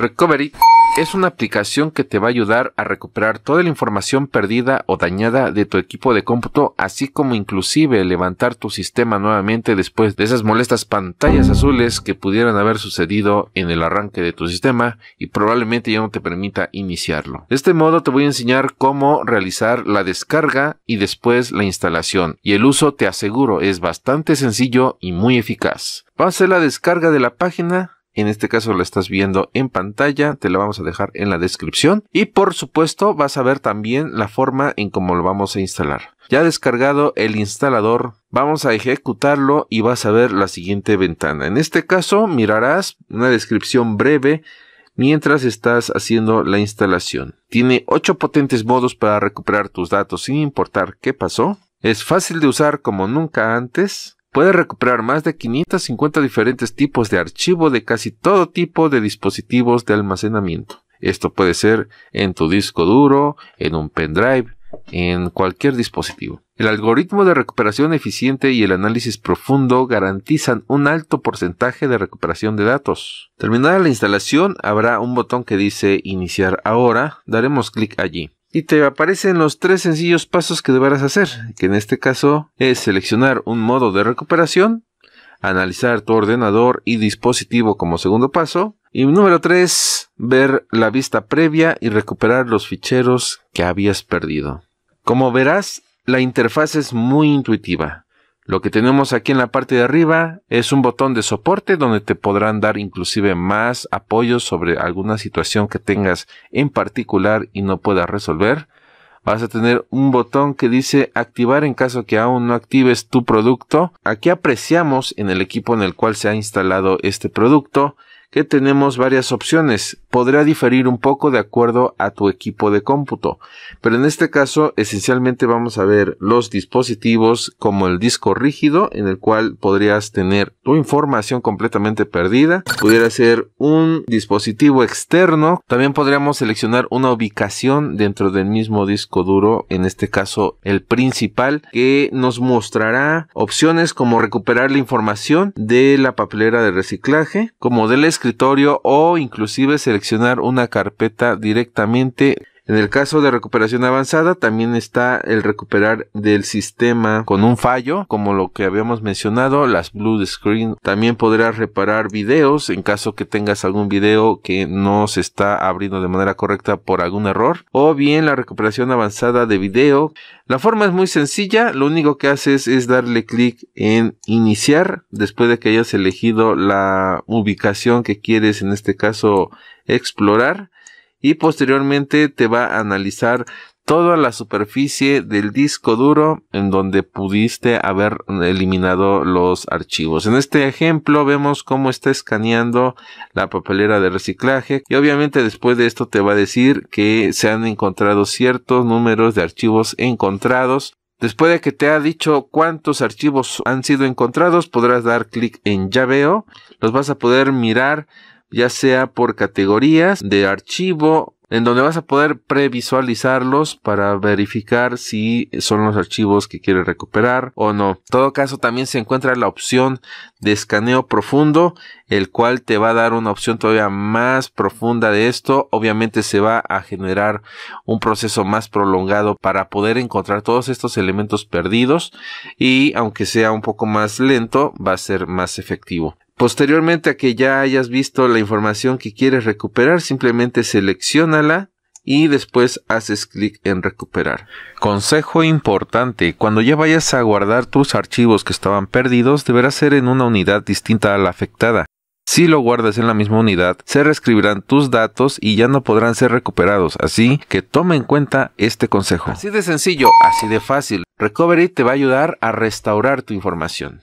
Recovery es una aplicación que te va a ayudar a recuperar toda la información perdida o dañada de tu equipo de cómputo, así como inclusive levantar tu sistema nuevamente después de esas molestas pantallas azules que pudieran haber sucedido en el arranque de tu sistema y probablemente ya no te permita iniciarlo. De este modo te voy a enseñar cómo realizar la descarga y después la instalación y el uso te aseguro es bastante sencillo y muy eficaz. Va a hacer la descarga de la página en este caso lo estás viendo en pantalla, te lo vamos a dejar en la descripción. Y por supuesto vas a ver también la forma en cómo lo vamos a instalar. Ya descargado el instalador, vamos a ejecutarlo y vas a ver la siguiente ventana. En este caso mirarás una descripción breve mientras estás haciendo la instalación. Tiene 8 potentes modos para recuperar tus datos sin importar qué pasó. Es fácil de usar como nunca antes puede recuperar más de 550 diferentes tipos de archivo de casi todo tipo de dispositivos de almacenamiento. Esto puede ser en tu disco duro, en un pendrive, en cualquier dispositivo. El algoritmo de recuperación eficiente y el análisis profundo garantizan un alto porcentaje de recuperación de datos. Terminada la instalación, habrá un botón que dice Iniciar ahora. Daremos clic allí y te aparecen los tres sencillos pasos que deberás hacer, que en este caso es seleccionar un modo de recuperación, analizar tu ordenador y dispositivo como segundo paso, y número tres, ver la vista previa y recuperar los ficheros que habías perdido. Como verás, la interfaz es muy intuitiva. Lo que tenemos aquí en la parte de arriba es un botón de soporte donde te podrán dar inclusive más apoyo sobre alguna situación que tengas en particular y no puedas resolver. Vas a tener un botón que dice activar en caso que aún no actives tu producto. Aquí apreciamos en el equipo en el cual se ha instalado este producto que tenemos varias opciones podrá diferir un poco de acuerdo a tu equipo de cómputo. Pero en este caso, esencialmente vamos a ver los dispositivos como el disco rígido, en el cual podrías tener tu información completamente perdida. Pudiera ser un dispositivo externo. También podríamos seleccionar una ubicación dentro del mismo disco duro, en este caso el principal, que nos mostrará opciones como recuperar la información de la papelera de reciclaje, como del escritorio o inclusive seleccionar seleccionar una carpeta directamente en el caso de recuperación avanzada también está el recuperar del sistema con un fallo, como lo que habíamos mencionado, las blue screen. También podrás reparar videos en caso que tengas algún video que no se está abriendo de manera correcta por algún error, o bien la recuperación avanzada de video. La forma es muy sencilla, lo único que haces es darle clic en iniciar después de que hayas elegido la ubicación que quieres en este caso explorar y posteriormente te va a analizar toda la superficie del disco duro en donde pudiste haber eliminado los archivos. En este ejemplo vemos cómo está escaneando la papelera de reciclaje y obviamente después de esto te va a decir que se han encontrado ciertos números de archivos encontrados Después de que te ha dicho cuántos archivos han sido encontrados, podrás dar clic en ya veo, Los vas a poder mirar ya sea por categorías de archivo en donde vas a poder previsualizarlos para verificar si son los archivos que quieres recuperar o no. En todo caso, también se encuentra la opción de escaneo profundo, el cual te va a dar una opción todavía más profunda de esto. Obviamente se va a generar un proceso más prolongado para poder encontrar todos estos elementos perdidos y aunque sea un poco más lento, va a ser más efectivo. Posteriormente a que ya hayas visto la información que quieres recuperar, simplemente seleccionala y después haces clic en recuperar. Consejo importante, cuando ya vayas a guardar tus archivos que estaban perdidos, deberá ser en una unidad distinta a la afectada. Si lo guardas en la misma unidad, se reescribirán tus datos y ya no podrán ser recuperados, así que toma en cuenta este consejo. Así de sencillo, así de fácil, Recovery te va a ayudar a restaurar tu información.